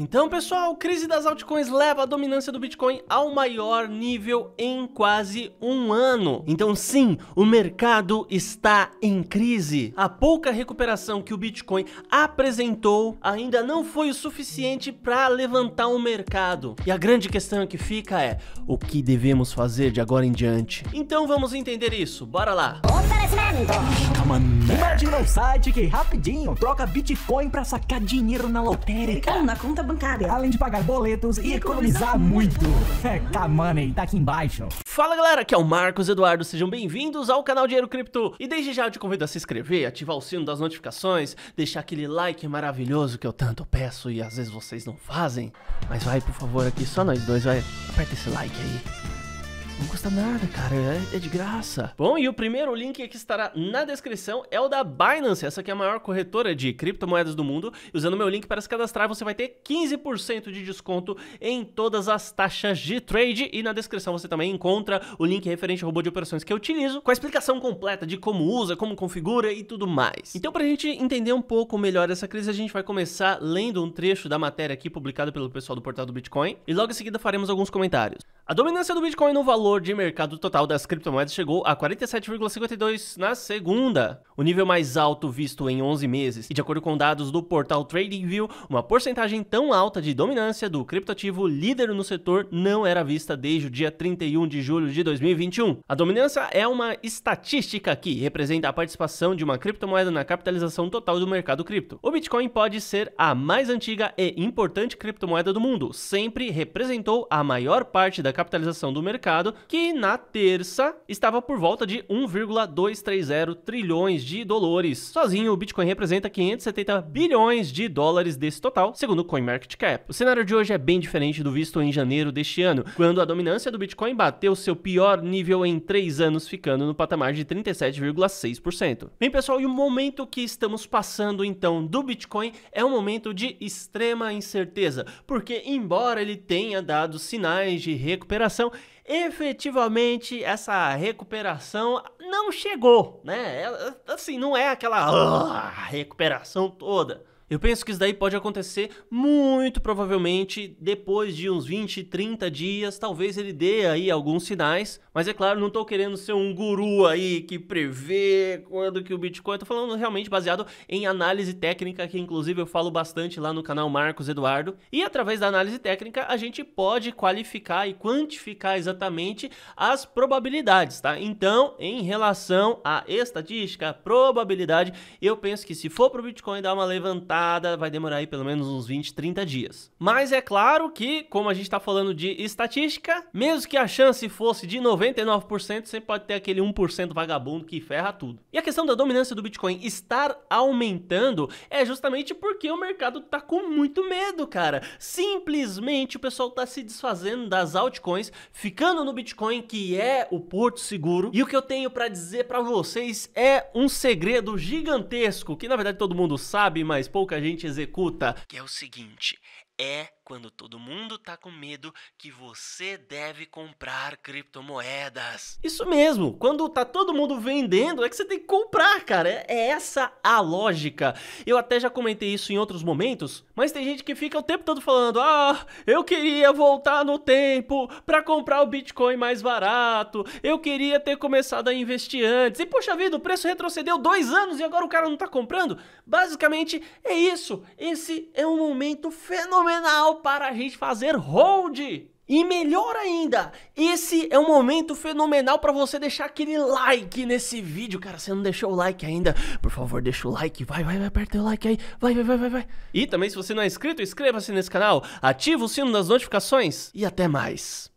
Então, pessoal, crise das altcoins leva a dominância do Bitcoin ao maior nível em quase um ano. Então, sim, o mercado está em crise. A pouca recuperação que o Bitcoin apresentou ainda não foi o suficiente para levantar o mercado. E a grande questão que fica é: o que devemos fazer de agora em diante? Então, vamos entender isso. Bora lá. Oferecimento. Né? Procura um site que rapidinho troca Bitcoin pra sacar dinheiro na lotérica. na conta bancária. Além de pagar boletos e, e economizar, economizar muito. É, K-Money tá aqui embaixo. Fala galera, aqui é o Marcos Eduardo, sejam bem-vindos ao canal Dinheiro Cripto. E desde já eu te convido a se inscrever, ativar o sino das notificações, deixar aquele like maravilhoso que eu tanto peço e às vezes vocês não fazem. Mas vai, por favor, aqui só nós dois, vai, aperta esse like aí. Não custa nada, cara. É, é de graça. Bom, e o primeiro link que estará na descrição é o da Binance. Essa que é a maior corretora de criptomoedas do mundo. E usando meu link para se cadastrar, você vai ter 15% de desconto em todas as taxas de trade. E na descrição você também encontra o link referente ao robô de operações que eu utilizo, com a explicação completa de como usa, como configura e tudo mais. Então, para a gente entender um pouco melhor essa crise, a gente vai começar lendo um trecho da matéria aqui publicada pelo pessoal do portal do Bitcoin. E logo em seguida faremos alguns comentários. A dominância do Bitcoin no valor de mercado total das criptomoedas chegou a 47,52 na segunda, o nível mais alto visto em 11 meses. E de acordo com dados do portal TradingView, uma porcentagem tão alta de dominância do criptoativo líder no setor não era vista desde o dia 31 de julho de 2021. A dominância é uma estatística que representa a participação de uma criptomoeda na capitalização total do mercado cripto. O Bitcoin pode ser a mais antiga e importante criptomoeda do mundo, sempre representou a maior parte da capitalização do mercado, que na terça estava por volta de 1,230 trilhões de dólares. Sozinho, o Bitcoin representa 570 bilhões de dólares desse total, segundo o CoinMarketCap. O cenário de hoje é bem diferente do visto em janeiro deste ano, quando a dominância do Bitcoin bateu seu pior nível em três anos, ficando no patamar de 37,6%. Bem, pessoal, e o momento que estamos passando então do Bitcoin é um momento de extrema incerteza, porque embora ele tenha dado sinais de recuperação recuperação. Efetivamente, essa recuperação não chegou, né? Assim, não é aquela uh, recuperação toda. Eu penso que isso daí pode acontecer muito provavelmente depois de uns 20, 30 dias, talvez ele dê aí alguns sinais, mas é claro, não estou querendo ser um guru aí que prevê quando que o Bitcoin, estou falando realmente baseado em análise técnica, que inclusive eu falo bastante lá no canal Marcos Eduardo, e através da análise técnica a gente pode qualificar e quantificar exatamente as probabilidades, tá? Então, em relação à estatística, à probabilidade, eu penso que se for para o Bitcoin dar uma levantada, vai demorar aí pelo menos uns 20, 30 dias. Mas é claro que, como a gente está falando de estatística, mesmo que a chance fosse de 99%, você pode ter aquele 1% vagabundo que ferra tudo. E a questão da dominância do Bitcoin estar aumentando é justamente porque o mercado tá com muito medo, cara. Simplesmente o pessoal tá se desfazendo das altcoins, ficando no Bitcoin, que é o porto seguro. E o que eu tenho para dizer para vocês é um segredo gigantesco, que na verdade todo mundo sabe, mas pouco que a gente executa, que é o seguinte: é quando todo mundo tá com medo que você deve comprar criptomoedas. Isso mesmo, quando tá todo mundo vendendo é que você tem que comprar, cara. É, é essa a lógica. Eu até já comentei isso em outros momentos, mas tem gente que fica o tempo todo falando: "Ah, eu queria voltar no tempo para comprar o Bitcoin mais barato. Eu queria ter começado a investir antes. E poxa vida, o preço retrocedeu dois anos e agora o cara não tá comprando". Basicamente é isso. Esse é um momento fenomenal fenomenal para a gente fazer hold. E melhor ainda, esse é um momento fenomenal para você deixar aquele like nesse vídeo. Cara, você não deixou o like ainda? Por favor, deixa o like. Vai, vai, vai, aperta o like aí. Vai, vai, vai, vai, vai. E também, se você não é inscrito, inscreva-se nesse canal, ativa o sino das notificações e até mais.